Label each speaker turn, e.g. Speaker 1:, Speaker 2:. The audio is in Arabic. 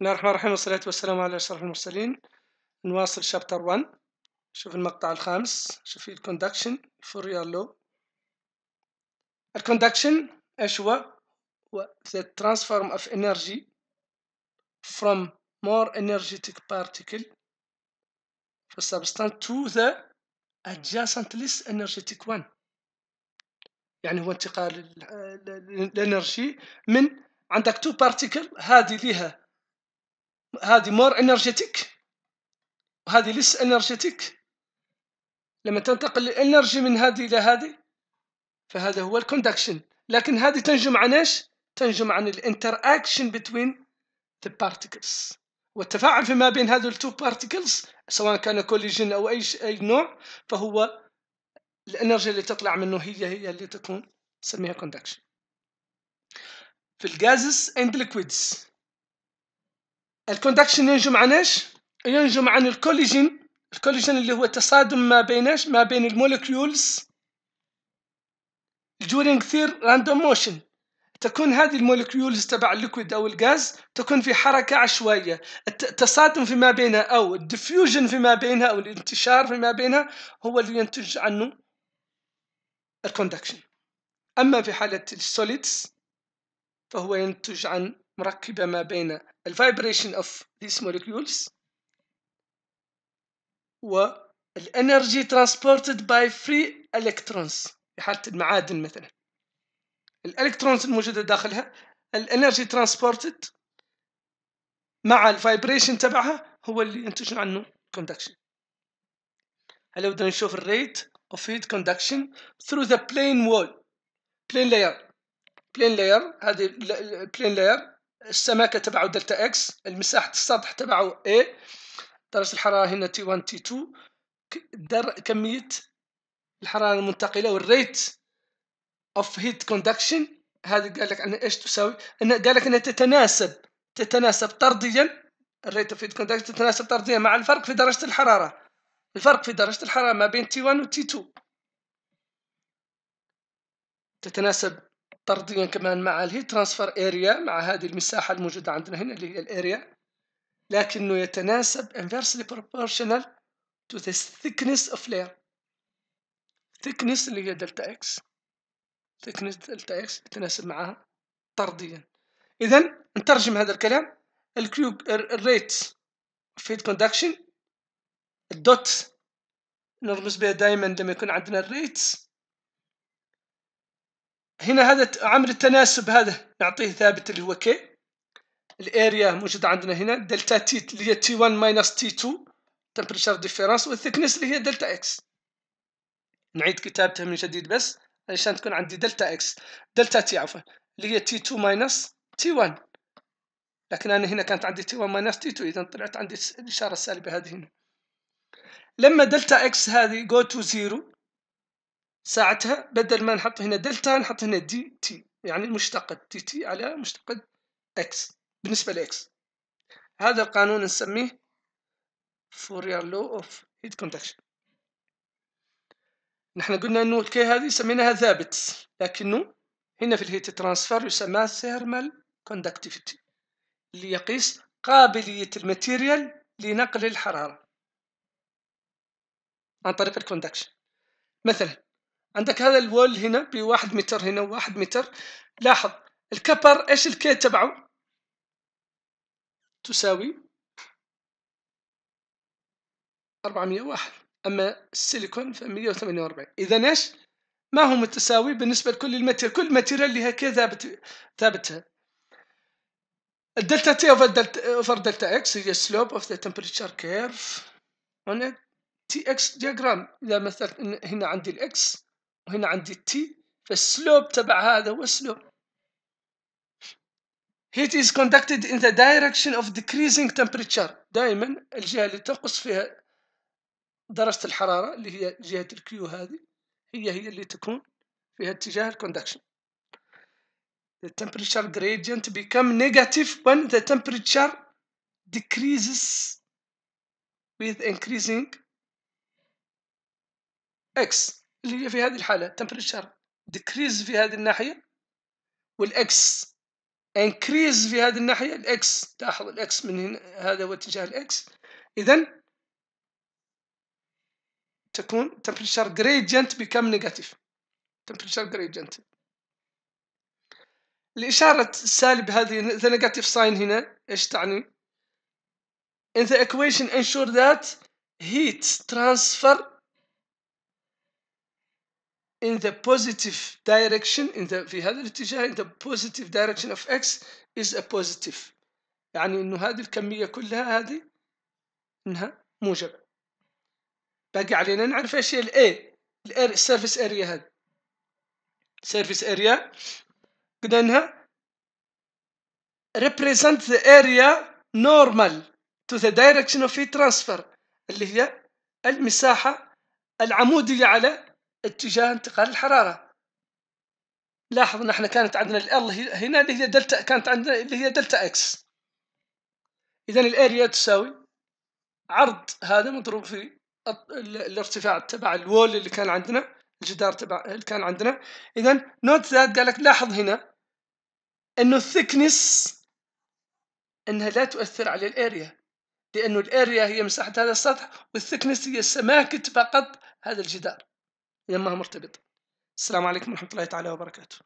Speaker 1: بسم الله الرحمن الرحيم والصلاة والسلام على أشرف المرسلين نواصل شابتر 1 شوف المقطع الخامس شوف الكوندكشن فوريال لو الكوندكشن ايش هو؟ هو the transform of energy from more energetic particle for substance to the adjacent less energetic one يعني هو انتقال الانرجي من عندك تو بارتيكل هذه ليها هذه مور انرجيتيك وهذه لس انرجيتيك لما تنتقل الانرجي من هذه الى هذه فهذا هو الكوندكشن لكن هذه تنجم عن ايش تنجم عن الانتر اكشن بين ذا بارتيكلز والتفاعل فيما بين هذول التو بارتيكلز سواء كان كوليجن او اي اي نوع فهو الانرجي اللي تطلع منه هي هي اللي تكون نسميها كوندكشن في الغازز اند ليكويدز الكوندكشن ينجم عن ايش ينجم عن الكوليجين الكوليجين اللي هو تصادم ما بين ايش؟ ما بين المولكيولز during their random motion تكون هذه المولكيولز تبع الليكويد او الغاز تكون في حركه عشوائيه التصادم فيما بينها او الديفيوجن فيما بينها او الانتشار فيما بينها هو اللي ينتج عنه الكوندكشن اما في حاله السوليدز فهو ينتج عن مركبة ما بين الـ vibration of these molecules و الـ energy transported by free electrons في حالة المعادن مثلا الالكترونز الموجودة داخلها الـ energy transported مع الـ vibration تبعها هو اللي ينتج عنه conduction هلا بدنا نشوف الـ rate of heat conduction through the plane wall plane layer plane layer هذه plane layer السماكه تبعو دلتا اكس مساحه السطح تبعو اي درجه الحراره هنا تي 1 تي 2 در كميه الحراره المنتقله والريت اوف هيت كوندكشن هذا قال لك ان ايش تساوي ان قال لك انها تتناسب تتناسب طرديا الريت اوف هيت كوندكشن تتناسب طرديا مع الفرق في درجه الحراره الفرق في درجه الحراره ما بين تي 1 و t 2 تتناسب طرديا كمان مع الهيت ترانسفير اريا مع هذه المساحه الموجوده عندنا هنا اللي هي الاريا لكنه يتناسب inversely proportional to the thickness of layer thickness اللي هي دلتا اكس thickness دلتا اكس يتناسب معها طرديا اذا نترجم هذا الكلام الكيوب الريت فيد كوندكشن الدوت نرمز بها دائما لما يكون عندنا الريتس هنا هذا عامل التناسب هذا نعطيه ثابت اللي هو كي الاريا موجود عندنا هنا دلتا تي اللي هي تي 1 ماينس تي 2 تمبريتشر ديفيرنس والثكنس اللي هي دلتا اكس نعيد كتابتها من جديد بس علشان تكون عندي دلتا اكس دلتا تي عفوا اللي هي تي 2 ماينس تي 1 لكن انا هنا كانت عندي تي 1 ماينس تي 2 اذا طلعت عندي الاشاره السالبه هذه هنا لما دلتا اكس هذه جو تو زيرو ساعتها بدل ما نحط هنا دلتا نحط هنا دي تي يعني مشتقة دي تي على مشتقة اكس بالنسبة لاكس هذا القانون نسميه فوريال لو اوف هيت كونتاكشن نحن قلنا انه الكي هذه سميناها ثابت لكنه هنا في الهيت ترانسفير يسمى ثيرمال كوندكتيفيتي اللي يقيس قابلية الماتيريال لنقل الحرارة عن طريق الكوندكشن مثلا عندك هذا الول هنا بواحد متر هنا وواحد متر لاحظ الكبر ايش الكي تبعه تساوي 401 اما السيليكون ف 148 اذا ايش ما هو متساوي بالنسبه لكل المتر كل ماتيريال لها كي ثابت ثابتها الدلتا تي اوفر دلتا اوفر دلتا اكس هي سلوب اوف ذا تمبريتشر كيرف on تي اكس ديجرام اذا مثلا هنا عندي الاكس وهنا عندي تي فالسلوب تبع هذا هو السلوب heat is conducted in the direction of decreasing temperature دائما الجهة اللي تنقص فيها درجة الحرارة اللي هي جهة الكيو هذه هي هي اللي تكون فيها اتجاه الكوندكشن the temperature gradient become negative when the temperature decreases with increasing x اللي هي في هذه الحالة تمبريتشر ديكريز في هذه الناحية والإكس انكريز في هذه الناحية الإكس لاحظ الإكس من هنا هذا هو اتجاه الإكس إذا تكون temperature gradient become نيجاتيف تمبريتشر جريدينت الإشارة السالب هذه the negative sign هنا إيش تعني؟ In the equation ensure that heat transfer in the positive direction in the في هذا الاتجاه in the positive direction of x is a positive يعني انه هذه الكميه كلها هذه انها موجبه باقي علينا نعرف ايش هي A السيرفيس اريا هذه surface اريا قلنا انها represent the area normal to the direction of heat transfer اللي هي المساحه العموديه على اتجاه انتقال الحراره لاحظ ان احنا كانت عندنا ال هنا اللي هي دلتا كانت عندنا اللي هي دلتا اكس اذا الاريا تساوي عرض هذا مضروب في الارتفاع تبع الوول اللي كان عندنا الجدار تبع اللي كان عندنا اذا نوت ذات قال لك لاحظ هنا انه الثكنس انها لا تؤثر على الاريا لانه الاريا هي مساحه هذا السطح والثكنس هي سماكه فقط هذا الجدار يمها مرتبط السلام عليكم ورحمة الله تعالى وبركاته